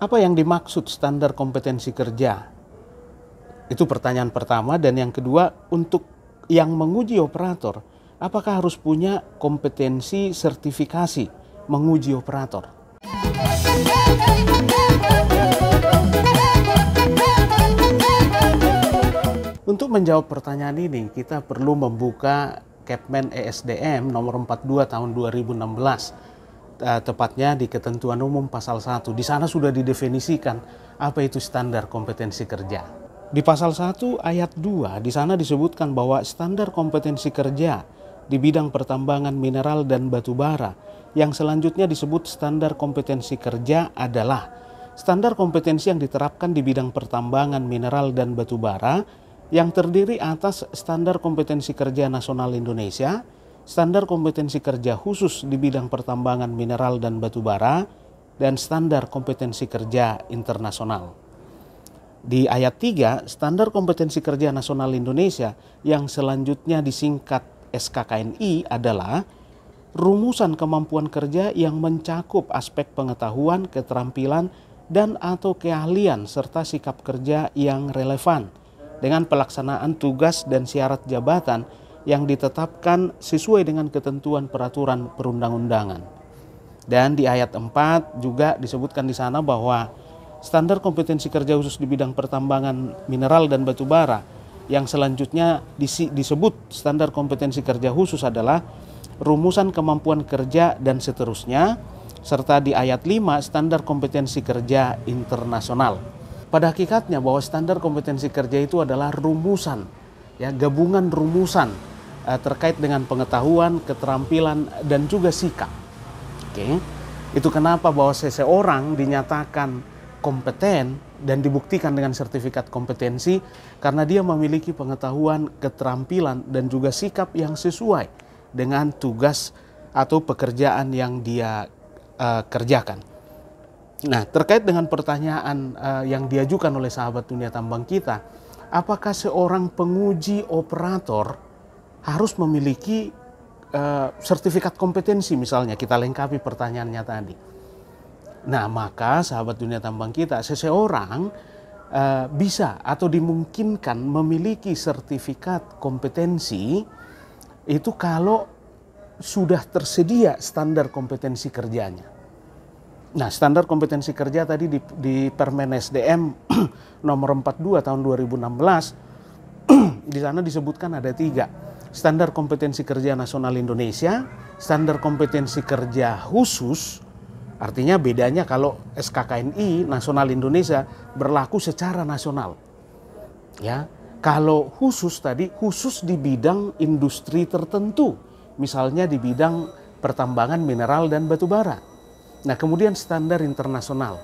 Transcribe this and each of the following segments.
Apa yang dimaksud standar kompetensi kerja? Itu pertanyaan pertama dan yang kedua untuk yang menguji operator, apakah harus punya kompetensi sertifikasi menguji operator? Untuk menjawab pertanyaan ini, kita perlu membuka Kepmen ESDM nomor 42 tahun 2016 uh, tepatnya di ketentuan umum pasal 1. Di sana sudah didefinisikan apa itu standar kompetensi kerja. Di pasal 1 ayat 2 di sana disebutkan bahwa standar kompetensi kerja di bidang pertambangan mineral dan batu bara yang selanjutnya disebut standar kompetensi kerja adalah standar kompetensi yang diterapkan di bidang pertambangan mineral dan batu bara yang terdiri atas standar kompetensi kerja nasional Indonesia, standar kompetensi kerja khusus di bidang pertambangan mineral dan batu bara, dan standar kompetensi kerja internasional. Di ayat 3, standar kompetensi kerja nasional Indonesia yang selanjutnya disingkat SKKNI adalah rumusan kemampuan kerja yang mencakup aspek pengetahuan, keterampilan, dan atau keahlian serta sikap kerja yang relevan dengan pelaksanaan tugas dan syarat jabatan yang ditetapkan sesuai dengan ketentuan peraturan perundang-undangan. Dan di ayat 4 juga disebutkan di sana bahwa standar kompetensi kerja khusus di bidang pertambangan mineral dan batu bara yang selanjutnya disebut standar kompetensi kerja khusus adalah rumusan kemampuan kerja dan seterusnya serta di ayat 5 standar kompetensi kerja internasional pada hakikatnya bahwa standar kompetensi kerja itu adalah rumusan ya gabungan rumusan Eh, terkait dengan pengetahuan, keterampilan, dan juga sikap. Oke, okay? itu kenapa bahwa seseorang dinyatakan kompeten dan dibuktikan dengan sertifikat kompetensi karena dia memiliki pengetahuan, keterampilan, dan juga sikap yang sesuai dengan tugas atau pekerjaan yang dia uh, kerjakan. Nah, terkait dengan pertanyaan uh, yang diajukan oleh sahabat dunia tambang kita, apakah seorang penguji operator harus memiliki uh, sertifikat kompetensi misalnya kita lengkapi pertanyaannya tadi. Nah maka sahabat dunia tambang kita seseorang uh, bisa atau dimungkinkan memiliki sertifikat kompetensi itu kalau sudah tersedia standar kompetensi kerjanya. Nah, standar kompetensi kerja tadi di, di Permen SDM nomor 42 tahun 2016 di sana disebutkan ada tiga standar kompetensi kerja nasional Indonesia, standar kompetensi kerja khusus, artinya bedanya kalau SKKNI nasional Indonesia berlaku secara nasional. Ya, kalau khusus tadi khusus di bidang industri tertentu, misalnya di bidang pertambangan mineral dan batu bara. Nah, kemudian standar internasional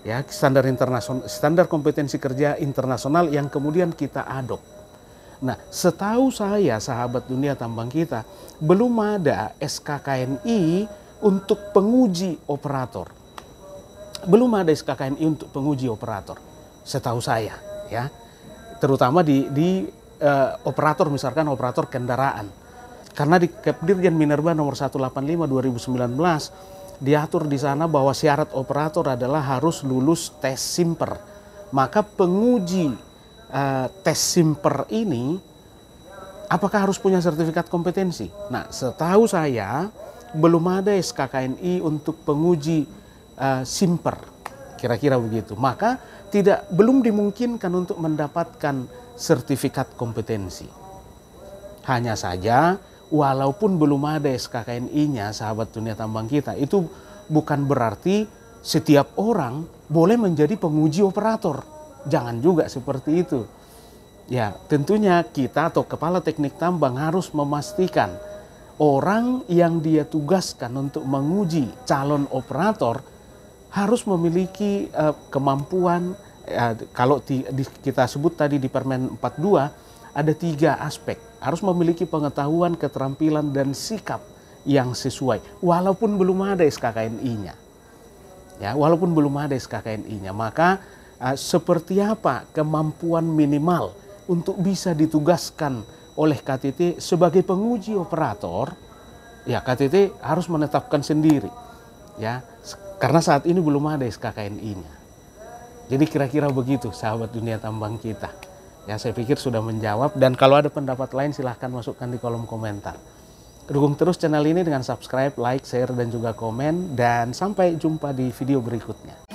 ya standar internasional standar kompetensi kerja internasional yang kemudian kita adop Nah, setahu saya sahabat dunia tambang kita belum ada SKKNI untuk penguji operator. Belum ada SKKNI untuk penguji operator. Setahu saya, ya. Terutama di di uh, operator misalkan operator kendaraan. Karena di Kepdirjen Minerba nomor 185 2019 diatur di sana bahwa syarat operator adalah harus lulus tes simper. Maka penguji Eh, tes simper ini apakah harus punya sertifikat kompetensi? Nah, setahu saya belum ada SKKNI untuk penguji uh, simper, kira-kira begitu. Maka tidak belum dimungkinkan untuk mendapatkan sertifikat kompetensi. Hanya saja walaupun belum ada SKKNI-nya sahabat dunia tambang kita itu bukan berarti setiap orang boleh menjadi penguji operator Jangan juga seperti itu. Ya, tentunya kita atau kepala teknik tambang harus memastikan orang yang dia tugaskan untuk menguji calon operator harus memiliki uh, kemampuan uh, kalau di, di, kita sebut tadi di Permen 42 ada tiga aspek harus memiliki pengetahuan, keterampilan dan sikap yang sesuai walaupun belum ada SKKNI-nya. Ya, walaupun belum ada SKKNI-nya, maka uh, seperti apa kemampuan minimal untuk bisa ditugaskan oleh KTT sebagai penguji operator ya KTT harus menetapkan sendiri ya karena saat ini belum ada SKKNI-nya. Jadi kira-kira begitu sahabat dunia tambang kita. Ya saya pikir sudah menjawab dan kalau ada pendapat lain silahkan masukkan di kolom komentar. Dukung terus channel ini dengan subscribe, like, share, dan juga komen. Dan sampai jumpa di video berikutnya.